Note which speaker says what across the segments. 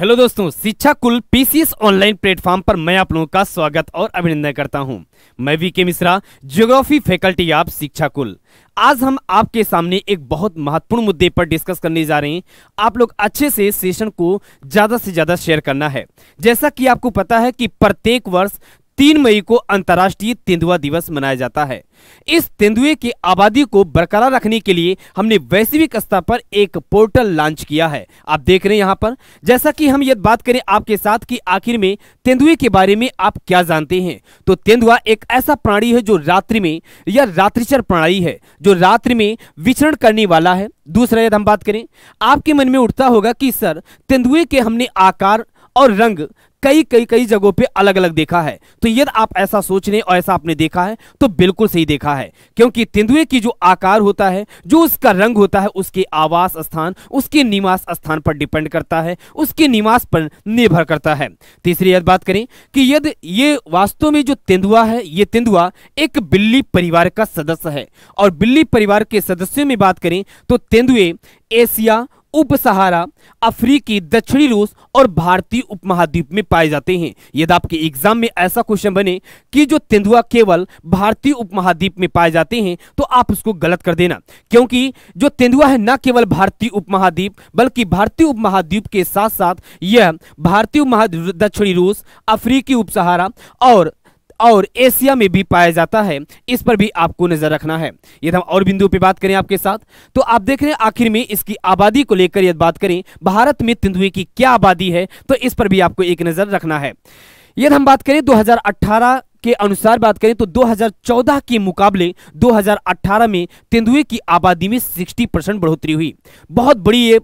Speaker 1: hello दोस्तों शिक्षा कुल पीसीएस ऑनलाइन प्लेटफॉर्म पर मैं आप लोगों का स्वागत और अभिनंदन करता हूं मैं VK Mishra geography faculty of Shiksha Kul आज हम आपके सामने एक बहुत महत्वपूर्ण मुद्दे पर डिस्कस करने जा रहे हैं आप लोग अच्छे से सेशन को ज़्यादा से ज़्यादा शेयर करना है जैसा कि आपको पता है कि प्रत्येक वर्ष तीन मई को अंतर्राष्ट्रीय तेंदुआ दिवस मनाया जाता है इस तेंदुए की आबादी को बरकरार रखने के लिए हमने वैश्विक स्तर पर एक पोर्टल लॉन्च किया है आप देख रहे हैं यहाँ पर जैसा कि हम ये बात करें आपके साथ कि आखिर में तेंदुए के बारे में आप क्या जानते हैं तो तेंदुआ एक ऐसा प्राणी है जो रात्रि में या रात्रिचर प्राणी है जो रात्रि में विचरण करने वाला है दूसरा यदि हम बात करें आपके मन में उठता होगा कि सर तेंदुए के हमने आकार और रंग कई कई कई जगहों पे अलग अलग देखा है तो यदि आप ऐसा सोच रहे और ऐसा आपने देखा है तो बिल्कुल सही देखा है क्योंकि तेंदुए की जो आकार होता है जो उसका रंग होता है उसके आवास स्थान उसके निवास स्थान पर डिपेंड करता है उसके निवास पर निर्भर करता है तीसरी यदि बात करें कि यदि ये वास्तव में जो तेंदुआ है ये तेंदुआ एक बिल्ली परिवार का सदस्य है और बिल्ली परिवार के सदस्यों में बात करें तो तेंदुए एशिया उप सहारा अफ्रीकी दक्षिणी रूस और भारतीय उपमहाद्वीप में पाए जाते हैं यदि आपके एग्जाम में ऐसा क्वेश्चन बने कि जो तेंदुआ केवल भारतीय उपमहाद्वीप में पाए जाते हैं तो आप उसको गलत कर देना क्योंकि जो तेंदुआ है न केवल भारतीय उपमहाद्वीप बल्कि भारतीय उपमहाद्वीप के साथ साथ यह भारतीय दक्षिणी रूस अफ्रीकी उप सहारा और और एशिया में भी पाया जाता है इस पर भी आपको नजर रखना है यदि हम और बिंदु पर बात करें आपके साथ तो आप देख रहे हैं आखिर में इसकी आबादी को लेकर यदि बात करें भारत में तेंदुए की क्या आबादी है तो इस पर भी आपको एक नजर रखना है यदि हम बात करें 2018 के अनुसार बात करें तो 2014 के मुकाबले 2018 में तेंदुए की आबादी में 60 परसेंट बढ़ोतरी हुई बहुत बड़ी ये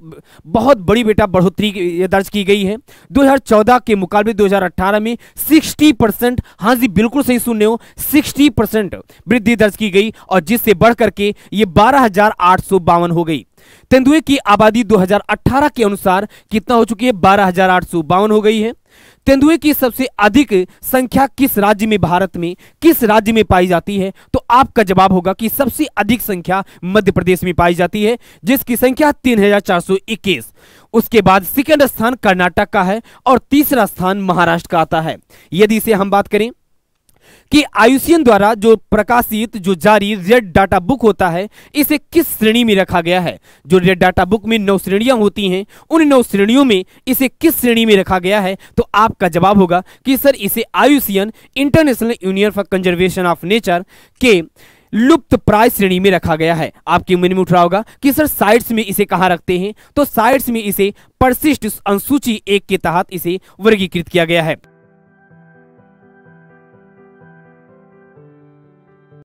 Speaker 1: बहुत बड़ी बेटा बढ़ोतरी दर्ज की गई है 2014 के मुकाबले 2018 में 60 परसेंट हाँ जी बिल्कुल सही सुन रहे हो 60 परसेंट वृद्धि दर्ज की गई और जिससे बढ़ करके ये बारह हो गई तेंदुए की आबादी 2018 के अनुसार कितना हो चुकी है बारह हो गई है तेंदुए की सबसे अधिक संख्या किस राज्य में भारत में किस राज्य में पाई जाती है तो आपका जवाब होगा कि सबसे अधिक संख्या मध्य प्रदेश में पाई जाती है जिसकी संख्या 3421 उसके बाद सेकेंड स्थान कर्नाटक का है और तीसरा स्थान महाराष्ट्र का आता है यदि इसे हम बात करें कि आयुषियन द्वारा जो प्रकाशित जो जारी रेड डाटा बुक होता है इसे किस श्रेणी में रखा गया है जो रेड डाटा बुक में नौ श्रेणियां होती हैं उन नौ श्रेणियों में इसे किस श्रेणी में रखा गया है तो आपका जवाब होगा कि सर इसे IUCN International Union for conservation of nature के लुप्त प्राय श्रेणी में रखा गया है आपके मन में उठ रहा होगा कि सर साइट्स में इसे कहां रखते हैं तो साइट्स में इसे परसिस्ट अनुसूची एक के तहत इसे वर्गीकृत किया गया है